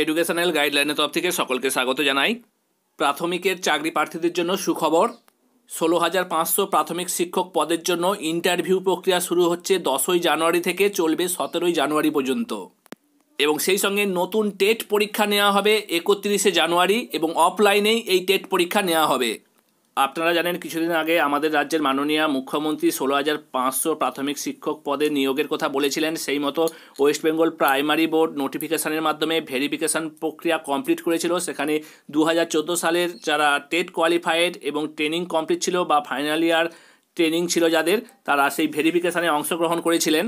educational গাইডলাইনের তরফ থেকে সকলকে স্বাগত জানাই প্রাথমিকের চাকরি প্রার্থীদের জন্য সুখবর ষোলো হাজার পাঁচশো প্রাথমিক শিক্ষক পদের জন্য ইন্টারভিউ প্রক্রিয়া শুরু হচ্ছে দশই জানুয়ারি থেকে চলবে সতেরোই জানুয়ারি পর্যন্ত এবং সেই সঙ্গে নতুন টেট পরীক্ষা নেওয়া হবে একত্রিশে জানুয়ারি এবং অফলাইনেই এই টেট পরীক্ষা নেওয়া হবে আপনারা জানেন কিছুদিন আগে আমাদের রাজ্যের মাননীয় মুখ্যমন্ত্রী ষোলো হাজার পাঁচশো প্রাথমিক শিক্ষক পদে নিয়োগের কথা বলেছিলেন সেই মতো ওয়েস্ট বেঙ্গল প্রাইমারি বোর্ড নোটিফিকেশানের মাধ্যমে ভেরিফিকেশান প্রক্রিয়া কমপ্লিট করেছিল সেখানে দু সালের যারা টেট কোয়ালিফাইড এবং ট্রেনিং কমপ্লিট ছিল বা ফাইনাল ইয়ার ট্রেনিং ছিল যাদের তারা সেই ভেরিফিকেশানে অংশগ্রহণ করেছিলেন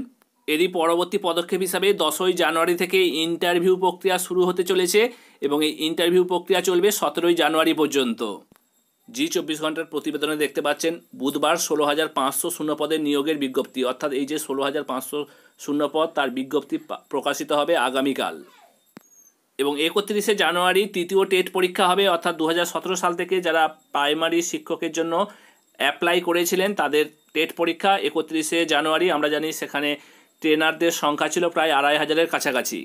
এরই পরবর্তী পদক্ষেপ হিসাবে দশই জানুয়ারি থেকে ইন্টারভিউ প্রক্রিয়া শুরু হতে চলেছে এবং এই ইন্টারভিউ প্রক্রিয়া চলবে সতেরোই জানুয়ারি পর্যন্ত জি চব্বিশ ঘন্টার প্রতিবেদনে দেখতে পাচ্ছেন বুধবার ষোলো হাজার পাঁচশো শূন্যপদের নিয়োগের বিজ্ঞপ্তি অর্থাৎ এই যে ষোলো হাজার পাঁচশো শূন্যপদ তার বিজ্ঞপ্তি প্রকাশিত হবে আগামীকাল এবং একত্রিশে জানুয়ারি তৃতীয় টেট পরীক্ষা হবে অর্থাৎ দু সাল থেকে যারা প্রাইমারি শিক্ষকের জন্য অ্যাপ্লাই করেছিলেন তাদের টেট পরীক্ষা একত্রিশে জানুয়ারি আমরা জানি সেখানে ট্রেনারদের সংখ্যা ছিল প্রায় আড়াই হাজারের কাছাকাছি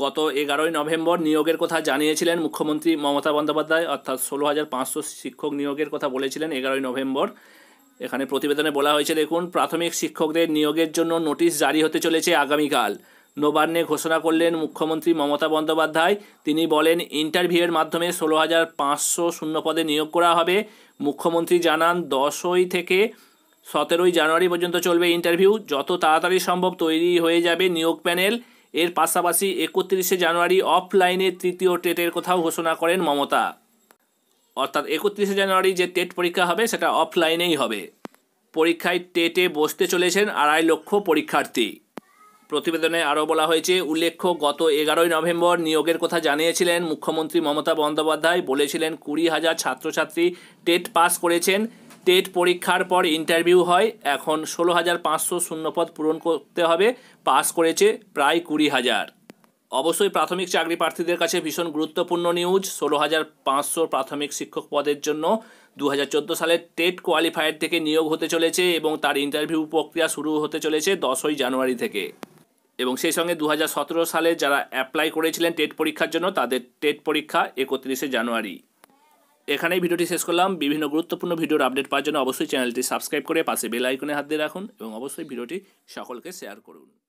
গত এগারোই নভেম্বর নিয়োগের কথা জানিয়েছিলেন মুখ্যমন্ত্রী মমতা বন্দ্যোপাধ্যায় অর্থাৎ ষোলো হাজার পাঁচশো শিক্ষক নিয়োগের কথা বলেছিলেন এগারোই নভেম্বর এখানে প্রতিবেদনে বলা হয়েছে দেখুন প্রাথমিক শিক্ষকদের নিয়োগের জন্য নোটিশ জারি হতে চলেছে আগামীকাল নবান্নে ঘোষণা করলেন মুখ্যমন্ত্রী মমতা বন্দ্যোপাধ্যায় তিনি বলেন ইন্টারভিউয়ের মাধ্যমে ষোলো হাজার পাঁচশো শূন্য পদে নিয়োগ করা হবে মুখ্যমন্ত্রী জানান দশই থেকে সতেরোই জানুয়ারি পর্যন্ত চলবে ইন্টারভিউ যত তাড়াতাড়ি সম্ভব তৈরি হয়ে যাবে নিয়োগ প্যানেল এর পাশাপাশি একত্রিশে জানুয়ারি অফলাইনে তৃতীয় টেটের কথাও ঘোষণা করেন মমতা অর্থাৎ একত্রিশে জানুয়ারি যে টেট পরীক্ষা হবে সেটা অফলাইনেই হবে পরীক্ষায় টেটে বসতে চলেছেন আড়াই লক্ষ পরীক্ষার্থী প্রতিবেদনে আরও বলা হয়েছে উল্লেখ্য গত এগারোই নভেম্বর নিয়োগের কথা জানিয়েছিলেন মুখ্যমন্ত্রী মমতা বন্দ্যোপাধ্যায় বলেছিলেন কুড়ি হাজার ছাত্রছাত্রী টেট পাস করেছেন টেট পরীক্ষার পর ইন্টারভিউ হয় এখন ষোলো হাজার পাঁচশো শূন্যপদ পূরণ করতে হবে পাস করেছে প্রায় কুড়ি হাজার অবশ্যই প্রাথমিক চাকরি প্রার্থীদের কাছে ভীষণ গুরুত্বপূর্ণ নিউজ ষোলো হাজার পাঁচশো প্রাথমিক শিক্ষক পদের জন্য দু হাজার সালে টেট কোয়ালিফায়ার থেকে নিয়োগ হতে চলেছে এবং তার ইন্টারভিউ প্রক্রিয়া শুরু হতে চলেছে দশই জানুয়ারি থেকে এবং সেই সঙ্গে দু হাজার সতেরো সালে যারা অ্যাপ্লাই করেছিলেন টেট পরীক্ষার জন্য তাদের টেট পরীক্ষা একত্রিশে জানুয়ারি এখানেই ভিডিওটি শেষ করলাম বিভিন্ন গুরুত্বপূর্ণ ভিডিওর আপডেট পাওয়ার জন্য অবশ্যই চ্যানেলটি সাবস্ক্রাইব করে পাশে বেল আইকনে হাত দিয়ে রাখুন এবং অবশ্যই ভিডিওটি সকলকে শেয়ার করুন